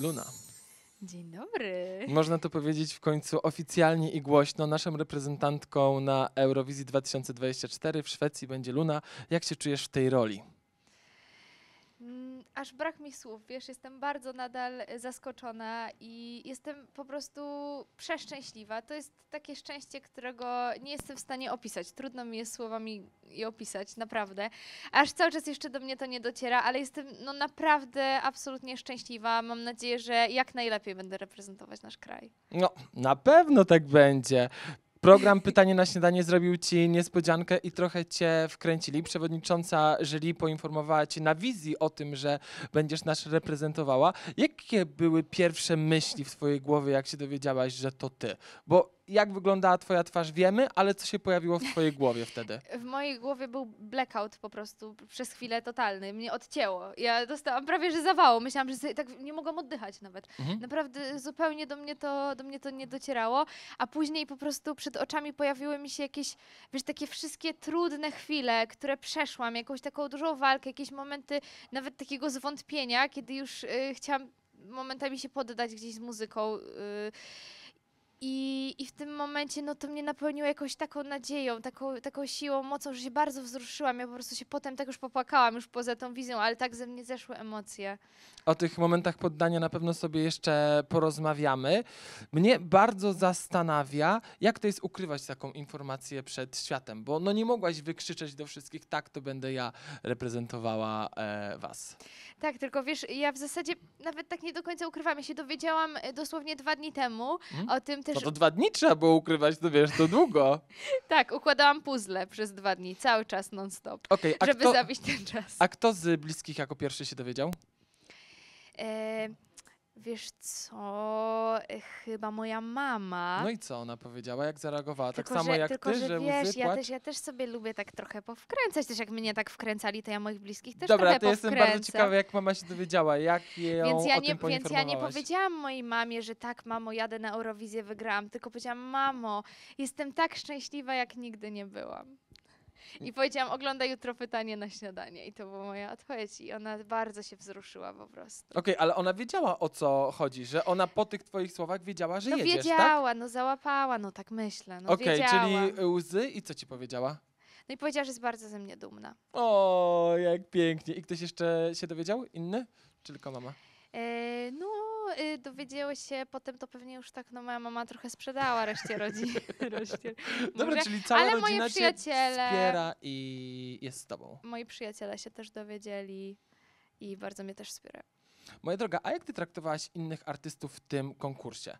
Luna. Dzień dobry. Można to powiedzieć w końcu oficjalnie i głośno. Naszą reprezentantką na Eurowizji 2024 w Szwecji będzie Luna. Jak się czujesz w tej roli? Mm, aż brak mi słów, wiesz, jestem bardzo nadal zaskoczona i jestem po prostu przeszczęśliwa. To jest takie szczęście, którego nie jestem w stanie opisać. Trudno mi jest słowami je opisać, naprawdę. Aż cały czas jeszcze do mnie to nie dociera, ale jestem no, naprawdę absolutnie szczęśliwa. Mam nadzieję, że jak najlepiej będę reprezentować nasz kraj. No, na pewno tak będzie. Program Pytanie na Śniadanie zrobił ci niespodziankę i trochę cię wkręcili. Przewodnicząca Żyli poinformowała cię na wizji o tym, że będziesz nas reprezentowała. Jakie były pierwsze myśli w twojej głowie, jak się dowiedziałaś, że to ty? Bo jak wyglądała twoja twarz, wiemy, ale co się pojawiło w twojej głowie wtedy? W mojej głowie był blackout po prostu przez chwilę totalny. Mnie odcięło. Ja dostałam prawie, że zawało. Myślałam, że tak nie mogłam oddychać nawet. Mhm. Naprawdę zupełnie do mnie, to, do mnie to nie docierało. A później po prostu przed oczami pojawiły mi się jakieś, wiesz, takie wszystkie trudne chwile, które przeszłam, jakąś taką dużą walkę, jakieś momenty nawet takiego zwątpienia, kiedy już y, chciałam momentami się poddać gdzieś z muzyką. Y, i, I w tym momencie no, to mnie napełniło jakąś taką nadzieją, taką, taką siłą, mocą, że się bardzo wzruszyłam. Ja po prostu się potem tak już popłakałam, już poza tą wizją, ale tak ze mnie zeszły emocje. O tych momentach poddania na pewno sobie jeszcze porozmawiamy. Mnie bardzo zastanawia, jak to jest ukrywać taką informację przed światem, bo no nie mogłaś wykrzyczeć do wszystkich, tak, to będę ja reprezentowała e, was. Tak, tylko wiesz, ja w zasadzie nawet tak nie do końca ukrywam. Ja się dowiedziałam e, dosłownie dwa dni temu hmm? o tym też... No to dwa dni trzeba było ukrywać, to wiesz, to długo. tak, układałam puzzle przez dwa dni, cały czas non-stop, okay, żeby kto, zabić ten czas. A kto z bliskich jako pierwszy się dowiedział? E, wiesz co, chyba moja mama. No i co ona powiedziała, jak zareagowała? Tak tylko, tak samo że, jak tylko, ty, że, że wiesz, ja też, ja też sobie lubię tak trochę powkręcać, też jak mnie tak wkręcali, to ja moich bliskich też Dobra, trochę to powkręcam. jestem bardzo ciekawa, jak mama się dowiedziała, jak ją więc ja nie, Więc ja nie powiedziałam mojej mamie, że tak, mamo, jadę na Eurowizję, wygrałam, tylko powiedziałam, mamo, jestem tak szczęśliwa, jak nigdy nie byłam. I powiedziałam, oglądaj jutro pytanie na śniadanie. I to była moja odpowiedź. I ona bardzo się wzruszyła po prostu. Okej, ale ona wiedziała o co chodzi, że ona po tych twoich słowach wiedziała, że no jedziesz, tak? wiedziała, no załapała, no tak myślę. No Okej, wiedziała. czyli łzy i co ci powiedziała? No i powiedziała, że jest bardzo ze mnie dumna. O, jak pięknie. I ktoś jeszcze się dowiedział? Inny? Czy tylko mama? E, no, y, dowiedziały się potem, to pewnie już tak, no moja mama trochę sprzedała reszcie rodziny. rodzin, Dobra, czyli cała ale rodzina moi przyjaciele, cię wspiera i jest z tobą. Moi przyjaciele się też dowiedzieli i bardzo mnie też wspierają. Moja droga, a jak ty traktowałaś innych artystów w tym konkursie?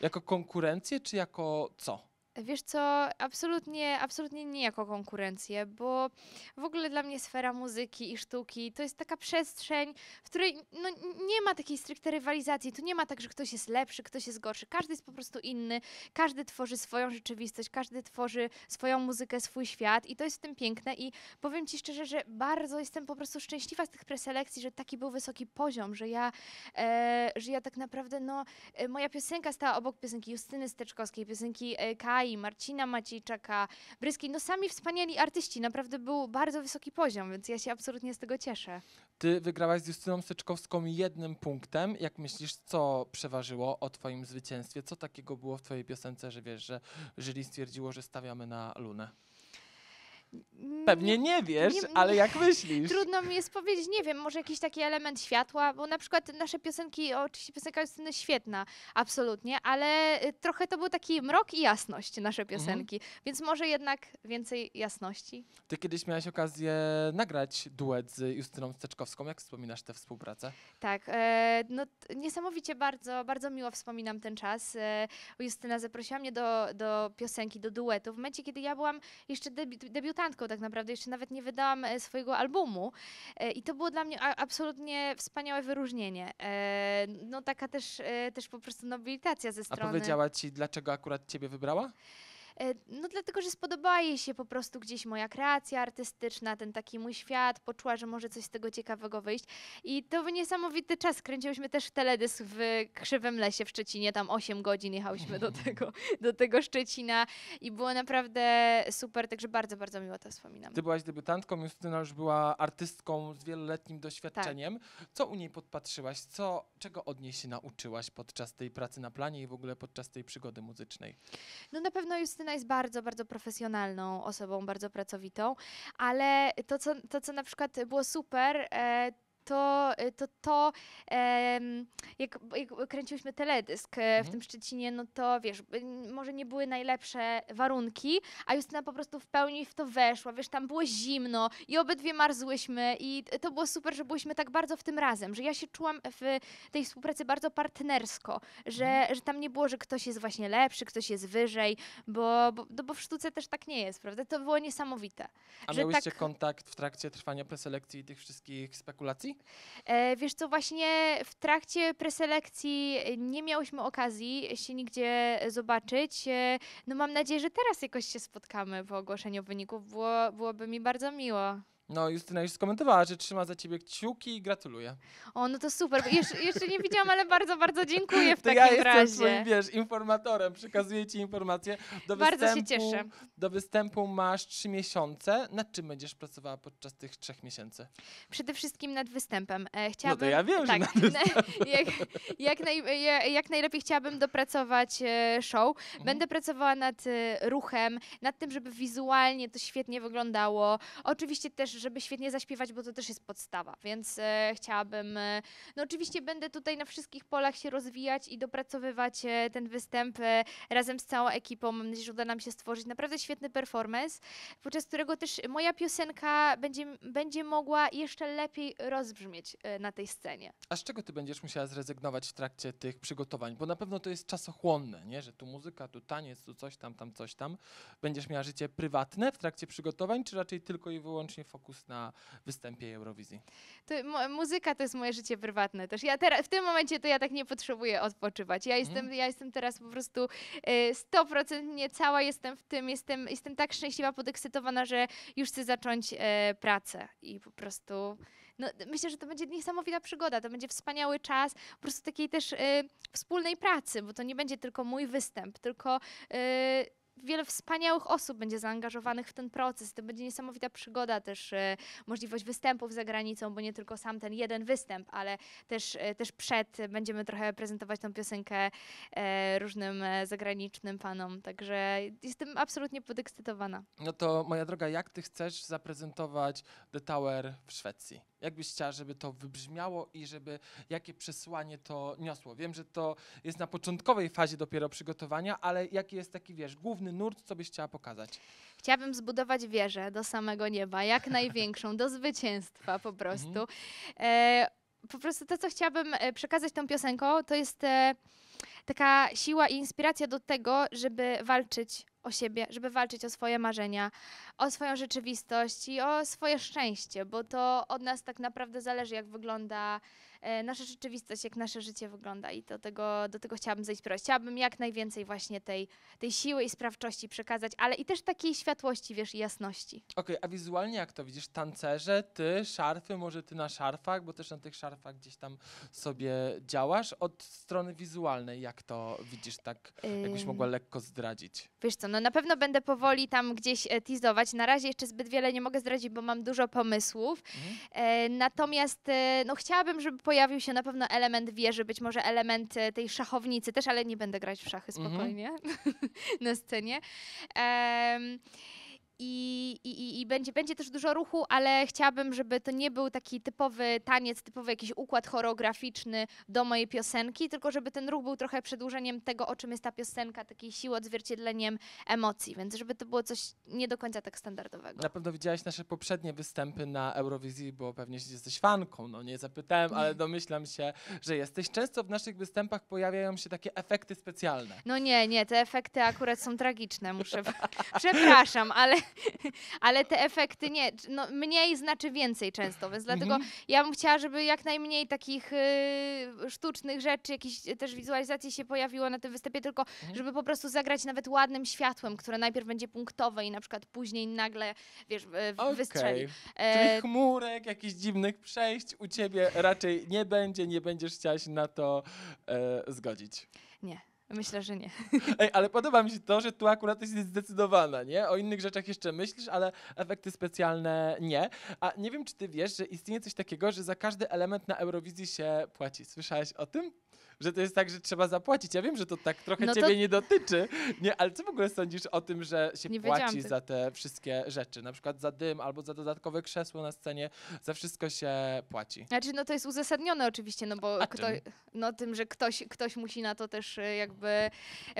Jako konkurencję, czy jako co? Wiesz co, absolutnie, absolutnie nie jako konkurencję, bo w ogóle dla mnie sfera muzyki i sztuki to jest taka przestrzeń, w której no, nie ma takiej stricte rywalizacji. Tu nie ma tak, że ktoś jest lepszy, ktoś jest gorszy. Każdy jest po prostu inny, każdy tworzy swoją rzeczywistość, każdy tworzy swoją muzykę, swój świat i to jest w tym piękne. I powiem Ci szczerze, że bardzo jestem po prostu szczęśliwa z tych preselekcji, że taki był wysoki poziom, że ja, e, że ja tak naprawdę, no, e, moja piosenka stała obok piosenki Justyny Steczkowskiej, piosenki e, Kai, Marcina Maciejczaka, Bryski, no sami wspaniali artyści, naprawdę był bardzo wysoki poziom, więc ja się absolutnie z tego cieszę. Ty wygrałaś z Justyną Syczkowską jednym punktem. Jak myślisz, co przeważyło o twoim zwycięstwie? Co takiego było w twojej piosence, że wiesz, że jury stwierdziło, że stawiamy na Lunę? Pewnie nie wiesz, nie, nie, ale jak myślisz? Trudno mi jest powiedzieć, nie wiem, może jakiś taki element światła, bo na przykład nasze piosenki, oczywiście piosenka Justyny świetna, absolutnie, ale y, trochę to był taki mrok i jasność nasze mhm. piosenki, mhm. więc może jednak więcej jasności. Ty kiedyś miałaś okazję nagrać duet z Justyną Steczkowską, jak wspominasz tę współpracę? Tak, e, no niesamowicie bardzo, bardzo miło wspominam ten czas. E, Justyna zaprosiła mnie do, do piosenki, do duetu w momencie, kiedy ja byłam jeszcze debi debiutantką debiutantką tak naprawdę, jeszcze nawet nie wydałam e, swojego albumu e, i to było dla mnie absolutnie wspaniałe wyróżnienie. E, no taka też, też po prostu nobilitacja ze strony... A powiedziała ci, dlaczego akurat ciebie wybrała? E, no dlatego, że spodobała jej się po prostu gdzieś moja kreacja artystyczna, ten taki mój świat, poczuła, że może coś z tego ciekawego wyjść. I to był niesamowity czas. Kręciłyśmy też teledysk w Krzywym Lesie w Szczecinie, tam 8 godzin jechałyśmy do tego, do tego Szczecina i było naprawdę super, także bardzo, bardzo miło to wspominam. Ty byłaś debiutantką, Justyna już była artystką z wieloletnim doświadczeniem. Tak. Co u niej podpatrzyłaś? Co, czego od niej się nauczyłaś podczas tej pracy na planie i w ogóle podczas tej przygody muzycznej? No na pewno Justyna Justyna jest bardzo, bardzo profesjonalną osobą, bardzo pracowitą, ale to, co, to, co na przykład było super, e, Y, to to, to jak, jak kręciłyśmy teledysk e, w mhm. tym Szczecinie, no to wiesz, y, może nie były najlepsze warunki, a Justyna po prostu w pełni w to weszła, wiesz, tam było zimno i obydwie marzłyśmy i to było super, że byłyśmy tak bardzo w tym razem, że ja się czułam w tej współpracy bardzo partnersko, że, mhm. że tam nie było, że ktoś jest właśnie lepszy, ktoś jest wyżej, bo, bo, no bo w sztuce też tak nie jest, prawda? To było niesamowite. A miałyście tak- kontakt w trakcie trwania preselekcji i tych wszystkich spekulacji? E, wiesz co, właśnie w trakcie preselekcji e, nie miałyśmy okazji się nigdzie zobaczyć. E, no mam nadzieję, że teraz jakoś się spotkamy po ogłoszeniu wyników. Było, byłoby mi bardzo miło. No, Justyna już skomentowała, że trzyma za ciebie kciuki i gratuluję. O, no to super. Jesz jeszcze nie widziałam, ale bardzo, bardzo dziękuję w to takim ja razie. Ja jestem twoim, wiesz, informatorem, przekazuję ci informacje. Do bardzo występu, się cieszę. Do występu masz trzy miesiące. Nad czym będziesz pracowała podczas tych trzech miesięcy? Przede wszystkim nad występem. Chciałabym, e, no to ja wiem, tak, że nad występem. jak, jak, naj, jak najlepiej chciałabym dopracować e, show. Mhm. Będę mhm. pracowała nad e, ruchem, nad tym, żeby wizualnie to świetnie wyglądało. Oczywiście też, żeby świetnie zaśpiewać, bo to też jest podstawa, więc e, chciałabym, e, no oczywiście będę tutaj na wszystkich polach się rozwijać i dopracowywać e, ten występ razem z całą ekipą. Mam nadzieję, że uda nam się stworzyć naprawdę świetny performance, podczas którego też moja piosenka będzie, będzie mogła jeszcze lepiej rozbrzmieć na tej scenie. A z czego ty będziesz musiała zrezygnować w trakcie tych przygotowań? Bo na pewno to jest czasochłonne, nie? że tu muzyka, tu taniec, tu coś tam, tam coś tam. Będziesz miała życie prywatne w trakcie przygotowań, czy raczej tylko i wyłącznie fokus fokus na występie Eurowizji. To, muzyka to jest moje życie prywatne też. Ja teraz, w tym momencie to ja tak nie potrzebuję odpoczywać. Ja mhm. jestem, ja jestem teraz po prostu 100% y, nie cała jestem w tym, jestem, jestem tak szczęśliwa, podekscytowana, że już chcę zacząć y, pracę i po prostu no, myślę, że to będzie niesamowita przygoda, to będzie wspaniały czas po prostu takiej też y, wspólnej pracy, bo to nie będzie tylko mój występ, tylko y, wiele wspaniałych osób będzie zaangażowanych w ten proces. To będzie niesamowita przygoda też, e, możliwość występów za granicą, bo nie tylko sam ten jeden występ, ale też, e, też przed będziemy trochę prezentować tą piosenkę e, różnym zagranicznym panom. Także jestem absolutnie podekscytowana. No to moja droga, jak ty chcesz zaprezentować The Tower w Szwecji? Jak byś chciała, żeby to wybrzmiało i żeby jakie przesłanie to niosło? Wiem, że to jest na początkowej fazie dopiero przygotowania, ale jaki jest taki, wiesz, główny nurt, co byś chciała pokazać? Chciałabym zbudować wieżę do samego nieba, jak największą, do zwycięstwa po prostu. Mhm. E, po prostu to, co chciałabym e, przekazać tą piosenką, to jest e, taka siła i inspiracja do tego, żeby walczyć o siebie, żeby walczyć o swoje marzenia, o swoją rzeczywistość i o swoje szczęście, bo to od nas tak naprawdę zależy, jak wygląda E, nasza rzeczywistość, jak nasze życie wygląda i do tego, do tego chciałabym zainspirować. Chciałabym jak najwięcej właśnie tej, tej siły i sprawczości przekazać, ale i też takiej światłości, wiesz, i jasności. Okej, okay, a wizualnie jak to widzisz? Tancerze, ty, szarfy, może ty na szarfach, bo też na tych szarfach gdzieś tam sobie działasz. Od strony wizualnej jak to widzisz tak, jakbyś mogła lekko zdradzić? Wiesz co, no na pewno będę powoli tam gdzieś e, teasować. Na razie jeszcze zbyt wiele nie mogę zdradzić, bo mam dużo pomysłów. Mhm. E, natomiast no chciałabym, żeby pojawił się na pewno element wieży, być może element e, tej szachownicy też, ale nie będę grać w szachy mhm. spokojnie mm -hmm. na scenie. Um, i, i, I, będzie, będzie też dużo ruchu, ale chciałabym, żeby to nie był taki typowy taniec, typowy jakiś układ choreograficzny do mojej piosenki, tylko żeby ten ruch był trochę przedłużeniem tego, o czym jest ta piosenka, takiej siły, odzwierciedleniem emocji, więc żeby to było coś nie do końca tak standardowego. Na pewno widziałaś nasze poprzednie występy na Eurowizji, bo pewnie jesteś fanką, no nie zapytałem, ale domyślam się, że jesteś. Często w naszych występach pojawiają się takie efekty specjalne. No nie, nie, te efekty akurat są tragiczne, muszę... Przepraszam, ale... ale te efekty nie, no, mniej znaczy więcej często, więc dlatego mhm. ja bym chciała, żeby jak najmniej takich y, sztucznych rzeczy, jakichś y, też wizualizacji się pojawiło na tym występie, tylko mhm. żeby po prostu zagrać nawet ładnym światłem, które najpierw będzie punktowe i na przykład później nagle, wiesz, okay. wystrzeli. E, Czyli chmurek, jakichś dziwnych przejść u ciebie raczej nie będzie, nie będziesz chciała się na to e, zgodzić. Nie. Myślę, że nie. Ej, ale podoba mi się to, że tu akurat jesteś zdecydowana, nie? O innych rzeczach jeszcze myślisz, ale efekty specjalne nie. A nie wiem, czy ty wiesz, że istnieje coś takiego, że za każdy element na Eurowizji się płaci. Słyszałaś o tym? że to jest tak, że trzeba zapłacić. Ja wiem, że to tak trochę no ciebie to... nie dotyczy, nie, ale co w ogóle sądzisz o tym, że się nie płaci za te wszystkie rzeczy, na przykład za dym albo za dodatkowe krzesło na scenie, za wszystko się płaci. Znaczy, no to jest uzasadnione oczywiście, no bo kto, no tym, że ktoś, ktoś musi na to też e, jakby e,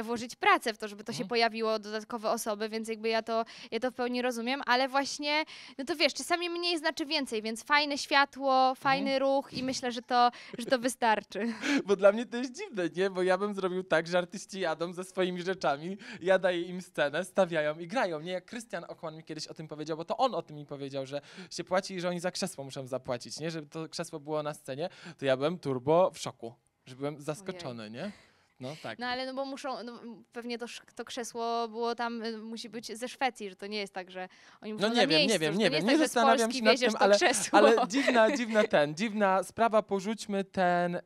włożyć pracę w to, żeby to mhm. się pojawiło dodatkowe osoby, więc jakby ja to, ja to w pełni rozumiem, ale właśnie, no to wiesz, czasami mniej znaczy więcej, więc fajne światło, fajny mhm. ruch i myślę, że to, że to wystarczy. Bo dla mnie to jest dziwne, nie? Bo ja bym zrobił tak, że artyści jadą ze swoimi rzeczami, ja daję im scenę, stawiają i grają. Nie, jak Krystian Okman mi kiedyś o tym powiedział, bo to on o tym mi powiedział, że się płaci i że oni za krzesło muszą zapłacić, nie? Żeby to krzesło było na scenie, to ja byłem turbo w szoku, że byłem zaskoczony, Ojej. nie? No tak. No ale no bo muszą, no, pewnie to, to krzesło było tam, y, musi być ze Szwecji, że to nie jest tak, że oni muszą No na nie wiem, miejscu, nie wiem, nie wiem, nie jest tak, zastanawiam się nad tym, ale, ale dziwna, dziwna ten, dziwna sprawa, porzućmy ten e,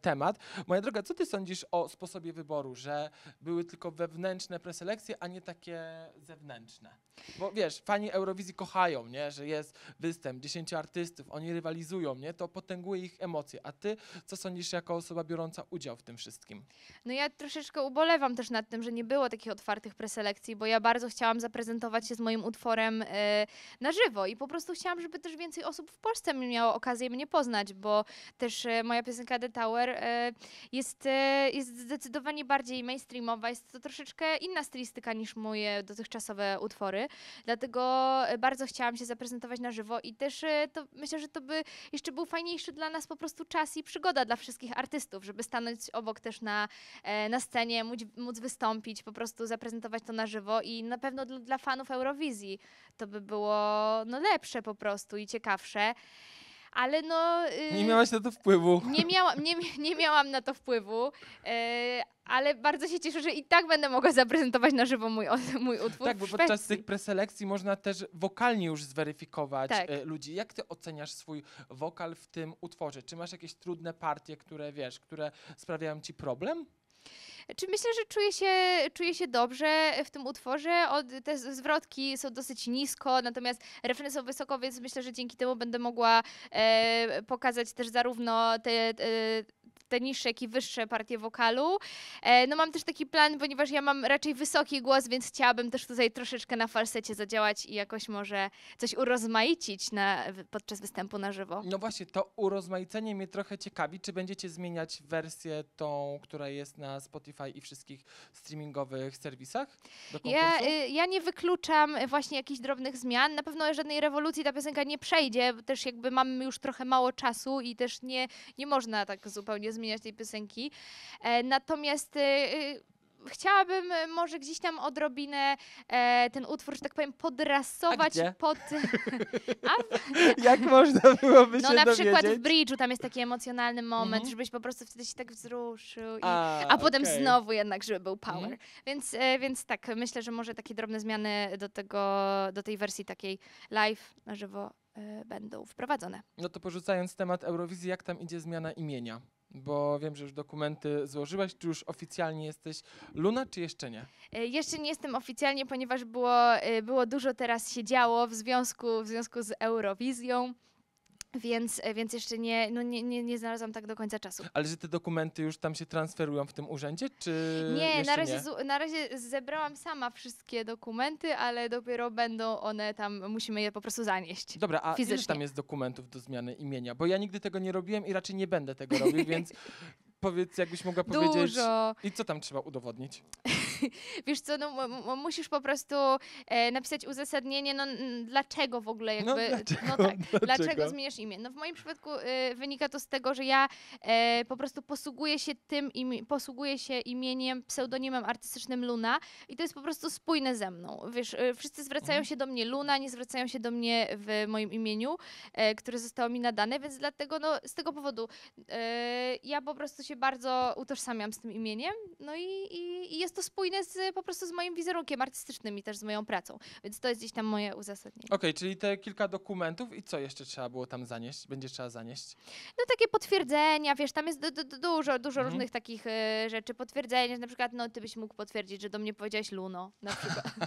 temat. Moja droga, co ty sądzisz o sposobie wyboru, że były tylko wewnętrzne preselekcje, a nie takie zewnętrzne? Bo wiesz, fani Eurowizji kochają, nie, że jest występ 10 artystów, oni rywalizują, nie, to potęguje ich emocje. A ty co sądzisz jako osoba biorąca udział w tym wszystkim? No ja troszeczkę ubolewam też nad tym, że nie było takich otwartych preselekcji, bo ja bardzo chciałam zaprezentować się z moim utworem e, na żywo i po prostu chciałam, żeby też więcej osób w Polsce miało okazję mnie poznać, bo też e, moja piosenka The Tower e, jest, jest zdecydowanie bardziej mainstreamowa, jest to troszeczkę inna stylistyka niż moje dotychczasowe utwory, dlatego bardzo chciałam się zaprezentować na żywo i też to, myślę, że to by jeszcze był fajniejszy dla nas po prostu czas i przygoda dla wszystkich artystów, żeby stanąć obok też na E, na, scenie, móc, móc wystąpić, po prostu zaprezentować to na żywo i na pewno dla, dla fanów Eurowizji to by było no, lepsze po prostu i ciekawsze ale no... Y, nie miałaś na to wpływu. Nie, miała, nie, nie miałam na to wpływu, y, ale bardzo się cieszę, że i tak będę mogła zaprezentować na żywo mój, mój utwór. Tak, bo podczas tych preselekcji można też wokalnie już zweryfikować tak. Y, ludzi. Jak ty oceniasz swój wokal w tym utworze? Czy masz jakieś trudne partie, które wiesz, które sprawiają ci problem? Czy myślę, że czuję się, czuję się dobrze w tym utworze? Od, te zwrotki są dosyć nisko, natomiast refreny są wysoko, więc myślę, że dzięki temu będę mogła e, pokazać też zarówno te, te te niższe, jak i wyższe partie wokalu. E, no mam też taki plan, ponieważ ja mam raczej wysoki głos, więc chciałabym też tutaj troszeczkę na falsecie zadziałać i jakoś może coś urozmaicić na, podczas występu na żywo. No właśnie, to urozmaicenie mnie trochę ciekawi. Czy będziecie zmieniać wersję tą, która jest na Spotify i wszystkich streamingowych serwisach? ja, y, ja nie wykluczam właśnie jakichś drobnych zmian. Na pewno żadnej rewolucji ta piosenka nie przejdzie, bo też jakby mamy już trochę mało czasu i też nie, nie można tak zupełnie zmieniać tej piosenki. E, natomiast e, e, chciałabym może gdzieś tam odrobinę ten utwór, że tak powiem, podrasować pod. A w... Jak można byłoby no, się No na dowiedzieć? przykład w bridge'u tam jest taki emocjonalny moment, mhm. żebyś po prostu wtedy się tak wzruszył, i, a, a potem okay. znowu jednak, żeby był power. Mhm. Więc, więc tak, myślę, że może takie drobne zmiany do, tego, do tej wersji takiej live na żywo będą wprowadzone. No to porzucając temat Eurowizji, jak tam idzie zmiana imienia? Bo wiem, że już dokumenty złożyłaś. Czy już oficjalnie jesteś Luna, czy jeszcze nie? E, jeszcze nie jestem oficjalnie, ponieważ było, e, było dużo teraz się działo w związku, w związku z Eurowizją. Więc, e, więc jeszcze nie, no nie, nie, nie znalazłam tak do końca czasu. Ale że te dokumenty już tam się transferują w tym urzędzie, czy. Nie, na razie, nie? Z, na razie zebrałam sama wszystkie dokumenty, ale dopiero będą one tam, musimy je po prostu zanieść. Dobra, a fizycznie. tam jest dokumentów do zmiany imienia? Bo ja nigdy tego nie robiłem i raczej nie będę tego robił, więc powiedz, jakbyś mogła Dużo. powiedzieć. I co tam trzeba udowodnić? wiesz co, no, musisz po prostu e, napisać uzasadnienie, no dlaczego w ogóle jakby, no, dlaczego, no tak, dlaczego? dlaczego zmieniasz imię? No w moim przypadku e, wynika to z tego, że ja e, po prostu posługuję się tym, im, posługuję się imieniem, pseudonimem artystycznym Luna i to jest po prostu spójne ze mną, wiesz, e, wszyscy zwracają mhm. się do mnie Luna, nie zwracają się do mnie w moim imieniu, e, które zostało mi nadane, więc dlatego, no z tego powodu e, ja po prostu się bardzo utożsamiam z tym imieniem, no i, i, i jest to spójne spójne z, po prostu z moim wizerunkiem artystycznym i też z moją pracą. Więc to jest gdzieś tam moje uzasadnienie. Okej, okay, czyli te kilka dokumentów i co jeszcze trzeba było tam zanieść? Będzie trzeba zanieść? No takie potwierdzenia, wiesz, tam jest dużo, dużo mhm. różnych takich y, rzeczy. Potwierdzenia, że na przykład no ty byś mógł potwierdzić, że do mnie powiedziałeś Luno, na przykład.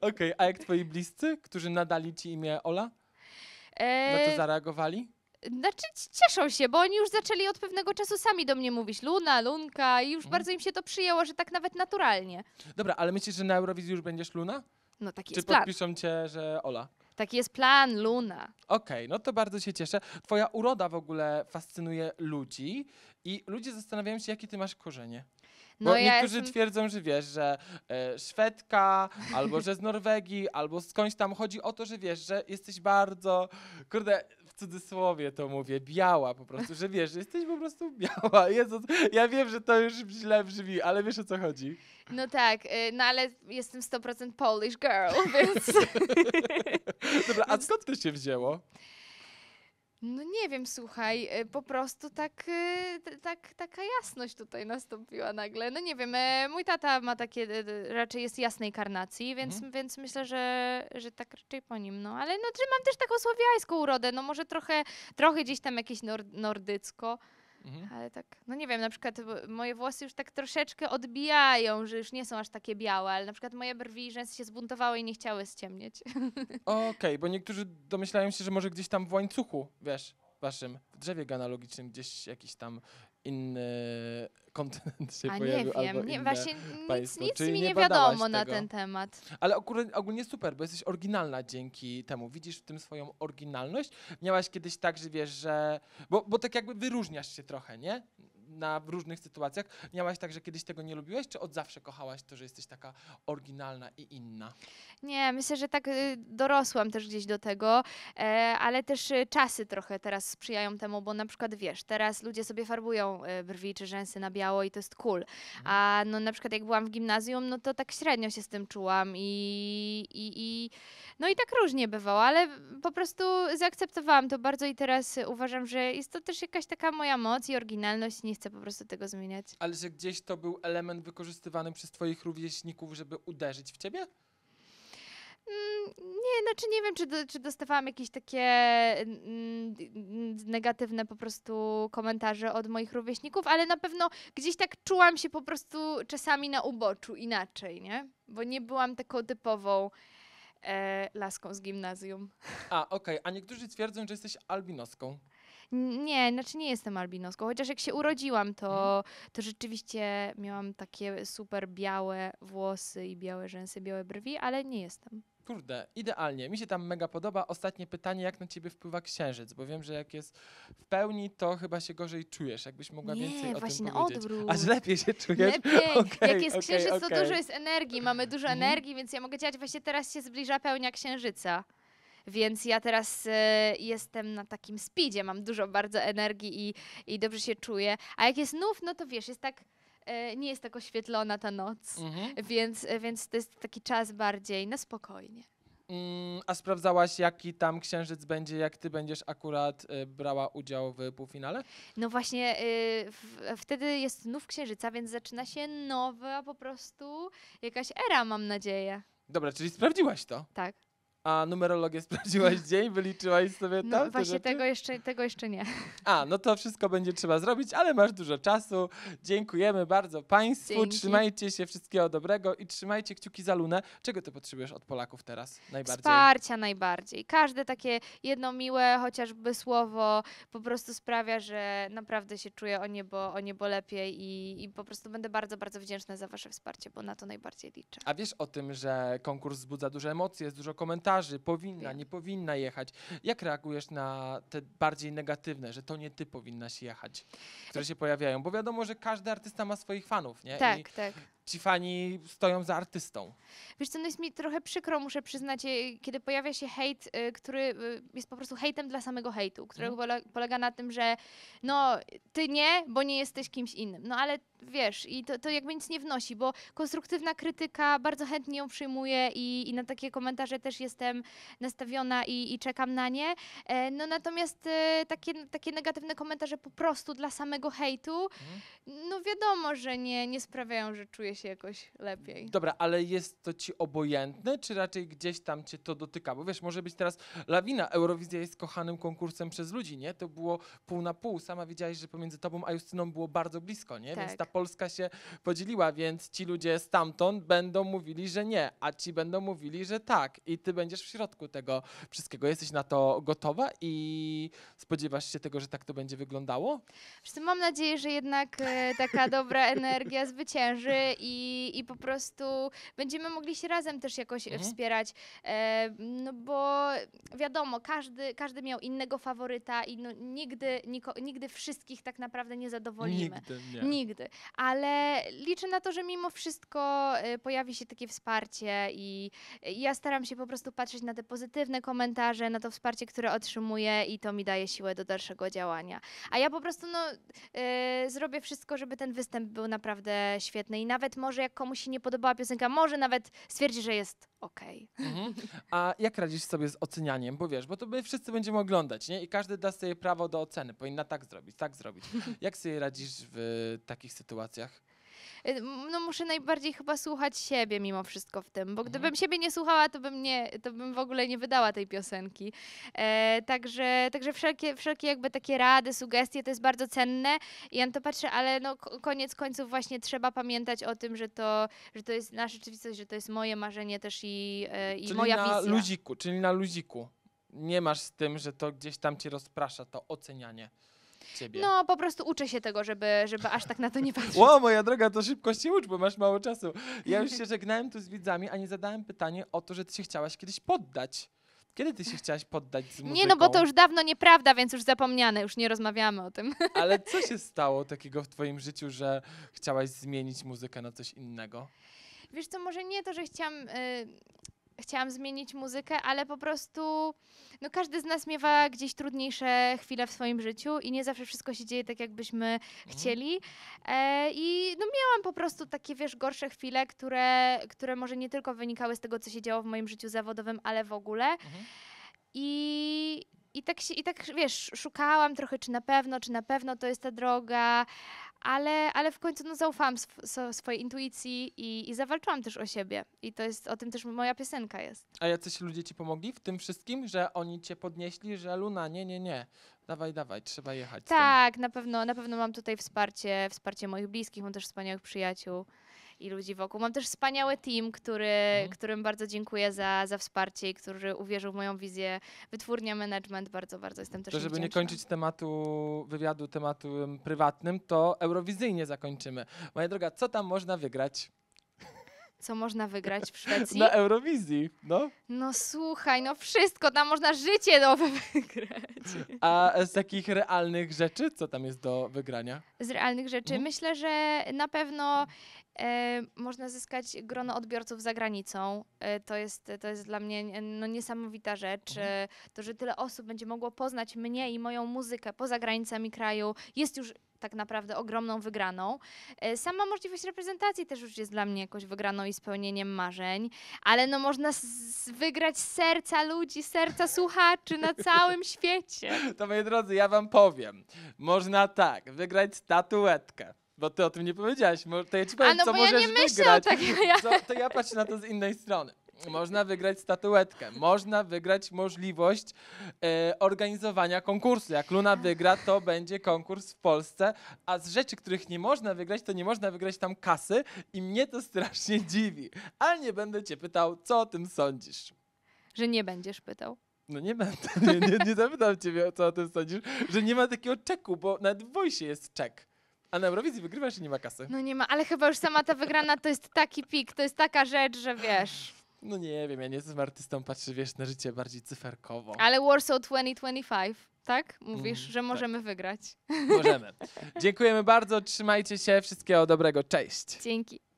Okej, okay, a jak twoi bliscy, którzy nadali ci imię Ola? E, na to zareagowali? Znaczy cieszą się, bo oni już zaczęli od pewnego czasu sami do mnie mówić Luna, Lunka i już mhm. bardzo im się to przyjęło, że tak nawet naturalnie. Dobra, ale myślisz, że na Eurowizji już będziesz Luna? No taki Czy jest plan. podpiszą cię, że Ola? Taki jest plan, Luna. Okej, no to bardzo się cieszę. Twoja uroda w ogóle fascynuje ludzi i ludzie zastanawiają się, jakie ty masz korzenie. No, bo No ja niektórzy jestem... twierdzą, że wiesz, że e, Szwedka, albo że z Norwegii, albo skądś tam. Chodzi o to, że wiesz, że jesteś bardzo, kurde, w cudzysłowie to mówię, biała po prostu, że wiesz, jesteś po prostu biała. Jezus, ja wiem, że to już źle brzmi, ale wiesz o co chodzi. No tak, y, no ale jestem 100% Polish girl, więc... Dobra, a skąd to się wzięło? No nie wiem, słuchaj, y, po prostu tak, y, tak, taka jasność tutaj nastąpiła nagle. No nie wiem, e, mój tata ma takie, e, raczej jest jasnej karnacji, więc, Mhm. więc myślę, że, że tak raczej po nim, no. Ale no, że mam też taką słowiańską urodę, no może trochę, trochę gdzieś tam jakieś nord, nordycko. Mhm. Ale tak, no nie wiem, na przykład moje włosy już tak troszeczkę odbijają, że już nie są aż takie białe, ale na przykład moje brwi i rzęsy się zbuntowały i nie chciały ściemnieć. Okej, okay, bo niektórzy domyślają się, że może gdzieś tam w łańcuchu, wiesz, waszym, w drzewie genealogicznym gdzieś jakiś tam inny kontynent się A pojawił, nie wiem, nie, właśnie państwo. nic, nic mi nie wiadomo na tego. ten temat. Ale ogólnie super, bo jesteś oryginalna dzięki temu. Widzisz w tym swoją oryginalność. Miałaś kiedyś tak, że wiesz, że... Bo, bo tak jakby wyróżniasz się trochę, nie? na różnych sytuacjach. Miałaś tak, że kiedyś tego nie lubiłaś, czy od zawsze kochałaś to, że jesteś taka oryginalna i inna? Nie, myślę, że tak y, dorosłam też gdzieś do tego, e, ale też y, czasy trochę teraz sprzyjają temu, bo na przykład wiesz, teraz ludzie sobie farbują e, brwi czy rzęsy na biało i to jest cool. Mhm. A no na przykład jak byłam w gimnazjum, no to tak średnio się z tym czułam i, i, i no i tak różnie bywało, ale po prostu zaakceptowałam to bardzo i teraz uważam, że jest to też jakaś taka moja moc i oryginalność, nie chcę chce po prostu tego zmieniać. Ale że gdzieś to był element wykorzystywany przez twoich rówieśników, żeby uderzyć w ciebie? Mm, nie, znaczy nie wiem, czy, do, czy dostawałam jakieś takie negatywne po prostu komentarze od moich rówieśników, ale na pewno gdzieś tak czułam się po prostu czasami na uboczu inaczej, nie? Bo nie byłam taką typową e, laską z gimnazjum. A, okej. Okay. A niektórzy twierdzą, że jesteś albinoską. Nie, znaczy nie jestem albinoską, chociaż jak się urodziłam, to, mhm. to rzeczywiście miałam takie super białe włosy i białe rzęsy, białe brwi, ale nie jestem. Kurde, idealnie. Mi się tam mega podoba. Ostatnie pytanie, jak na ciebie wpływa księżyc? Bo wiem, że jak jest w pełni, to chyba się gorzej czujesz. Jakbyś mogła nie, więcej o tym powiedzieć. Nie, właśnie, odwrót. Aż lepiej się czujesz? Lepiej. Okay, jak jest okay, księżyc, okay. to dużo jest energii. Mamy dużo mhm. energii, więc ja mogę działać. Właśnie teraz się zbliża pełnia księżyca. Więc ja teraz e, jestem na takim speedzie, mam dużo bardzo energii i, i dobrze się czuję. A jak jest nów, no to wiesz, jest tak e, nie jest tak oświetlona ta noc, mhm. więc, e, więc to jest taki czas bardziej na spokojnie. Mm, a sprawdzałaś, jaki tam księżyc będzie, jak ty będziesz akurat y, brała udział w półfinale? No właśnie, y, w, wtedy jest nów księżyca, więc zaczyna się nowa po prostu jakaś era, mam nadzieję. Dobra, czyli sprawdziłaś to? Tak. A numerologię sprawdziłaś dzień, wyliczyłaś sobie tam? No właśnie tego jeszcze, tego jeszcze nie. A, no to wszystko będzie trzeba zrobić, ale masz dużo czasu. Dziękujemy bardzo Państwu. Dzięki. Trzymajcie się wszystkiego dobrego i trzymajcie kciuki za Lunę. Czego ty potrzebujesz od Polaków teraz najbardziej? Wsparcia najbardziej. Każde takie jedno miłe chociażby słowo po prostu sprawia, że naprawdę się czuję o niebo, o niebo lepiej i, i po prostu będę bardzo, bardzo wdzięczna za wasze wsparcie, bo na to najbardziej liczę. A wiesz o tym, że konkurs wzbudza duże emocje, jest dużo komentarzy, powinna, tak. nie powinna jechać. Jak reagujesz na te bardziej negatywne, że to nie ty powinnaś jechać, które e- się pojawiają? Bo wiadomo, że każdy artysta ma swoich fanów, nie? Tak, I tak. tak ci fani stoją za artystą. Wiesz co, no jest mi trochę przykro, muszę przyznać, e, kiedy pojawia się hejt, e, który e, jest po prostu hejtem dla samego hejtu, którego mhm. polega na tym, że no ty nie, bo nie jesteś kimś innym. No ale wiesz, i to, to jakby nic nie wnosi, bo konstruktywna krytyka, bardzo chętnie ją przyjmuję i, i na takie komentarze też jestem nastawiona i, i czekam na nie. No natomiast takie, takie negatywne komentarze po prostu dla samego hejtu, mhm. no wiadomo, że nie, nie sprawiają, że czuję się jakoś lepiej. Dobra, ale jest to ci obojętne, czy raczej gdzieś tam cię to dotyka? Bo wiesz, może być teraz lawina. Eurowizja jest kochanym konkursem przez ludzi, nie? To było pół na pół. Sama wiedziałaś, że pomiędzy tobą a Justyną było bardzo blisko, nie? Tak. Więc ta tak. Polska się podzieliła, więc ci ludzie stamtąd będą mówili, że nie, a ci będą mówili, że tak. I ty będziesz w środku tego wszystkiego. Jesteś na to gotowa i spodziewasz się tego, że tak to będzie wyglądało? Wszyscy mam nadzieję, że jednak e, taka dobra energia zwycięży i, i po prostu będziemy mogli się razem też jakoś e, mhm. wspierać, e, no bo wiadomo, każdy, każdy miał innego faworyta i no, nigdy, niko, nigdy wszystkich tak naprawdę nie zadowolimy. Nigdy, nie. nigdy. Ale liczę na to, że mimo wszystko e, pojawi się takie wsparcie i ja staram się po prostu patrzeć na te pozytywne komentarze, na to wsparcie, które otrzymuję i to mi daje siłę do dalszego działania. A ja po prostu no, e, zrobię wszystko, żeby ten występ był naprawdę świetny i nawet nawet może jak komuś się nie podobała piosenka, może nawet stwierdzi, że jest okej. Okay. Mhm. A jak radzisz sobie z ocenianiem? Bo wiesz, bo to my wszyscy będziemy oglądać, nie? I każdy da sobie prawo do oceny. Powinna tak zrobić, tak zrobić. Jak sobie radzisz w takich sytuacjach? Y, no muszę najbardziej chyba słuchać siebie mimo wszystko w tym, bo mhm. gdybym siebie nie słuchała, to bym, nie, to bym w ogóle nie wydała tej piosenki. E, także także wszelkie, wszelkie jakby takie rady, sugestie to jest bardzo cenne i ja na to patrzę, ale no koniec końców właśnie trzeba pamiętać o tym, że to, że to jest nasza rzeczywistość, że to jest moje marzenie też i, e, i czyli moja na wizja. Luziku, czyli na luziku. Nie masz z tym, że to gdzieś tam ci rozprasza to ocenianie ciebie? No, po prostu uczę się tego, żeby, żeby aż tak na to nie patrzeć. Ło, moja droga, to szybko się ucz, bo masz mało czasu. Ja już się żegnałem tu z widzami, a nie zadałem pytanie o to, że ty się chciałaś kiedyś poddać. Kiedy ty się chciałaś poddać z muzyką? Nie, no bo to już dawno nieprawda, więc już zapomniane, już nie rozmawiamy o tym. Ale co się stało takiego w twoim życiu, że chciałaś zmienić muzykę na coś innego? Wiesz co, może nie to, że chciałam... Y, chciałam zmienić muzykę, ale po prostu no każdy z nas miewa gdzieś trudniejsze chwile w swoim życiu i nie zawsze wszystko się dzieje tak, jakbyśmy mhm. chcieli. E, I no miałam po prostu takie, wiesz, gorsze chwile, które, które może nie tylko wynikały z tego, co się działo w moim życiu zawodowym, ale w ogóle. Mhm. I i tak, się, I tak, wiesz, szukałam trochę, czy na pewno, czy na pewno to jest ta droga ale, ale w końcu no, zaufałam sw swojej intuicji i, i zawalczyłam też o siebie. I to jest, o tym też moja piosenka jest. A jacyś ludzie ci pomogli w tym wszystkim, że oni cię podnieśli, że Luna, nie, nie, nie, dawaj, dawaj, trzeba jechać. Tak, na pewno, na pewno mam tutaj wsparcie, wsparcie moich bliskich, mam też wspaniałych przyjaciół i ludzi wokół. Mam też wspaniały team, który, mhm. którym bardzo dziękuję za, za wsparcie i który uwierzył w moją wizję. Wytwórnia, management, bardzo, bardzo jestem też To, żeby wdzięczna. nie kończyć tematu wywiadu, tematu prywatnym, to eurowizyjnie zakończymy. Moja droga, co tam można wygrać? co można wygrać w Szwecji. Na Eurowizji, no. No słuchaj, no wszystko, tam można życie nowe wygrać. A z takich realnych rzeczy, co tam jest do wygrania? Z realnych rzeczy? Mhm. Myślę, że na pewno e, można zyskać grono odbiorców za granicą. E, to, jest, to jest dla mnie no, niesamowita rzecz. Mhm. E, to, że tyle osób będzie mogło poznać mnie i moją muzykę poza granicami kraju, jest już tak naprawdę ogromną wygraną. E, sama możliwość reprezentacji też już jest dla mnie jakoś wygraną i spełnieniem marzeń, ale no można wygrać serca ludzi, serca słuchaczy na całym świecie. To moi drodzy, ja wam powiem. Można tak, wygrać statuetkę. Bo ty o tym nie powiedziałaś. To ja ci powiem, A no, co bo możesz ja nie myślę wygrać. Tak, ja... Co, to ja patrzę na to z innej strony. Można wygrać statuetkę, można wygrać możliwość e, organizowania konkursu. Jak Luna wygra, to będzie konkurs w Polsce, a z rzeczy, których nie można wygrać, to nie można wygrać tam kasy i mnie to strasznie dziwi. Ale nie będę cię pytał, co o tym sądzisz. Że nie będziesz pytał. No nie będę, nie, nie, nie zapytam ciebie, co o tym sądzisz, że nie ma takiego czeku, bo nawet w się jest czek. A na Eurowizji wygrywasz i nie ma kasy. No nie ma, ale chyba już sama ta wygrana to jest taki pik, to jest taka rzecz, że wiesz. No nie wiem, ja nie jestem artystą, patrzę, wiesz, na życie bardziej cyferkowo. Ale Warsaw 2025, tak? Mówisz, mm, że tak. możemy tak. wygrać. Możemy. Dziękujemy bardzo, trzymajcie się, wszystkiego dobrego, cześć. Dzięki.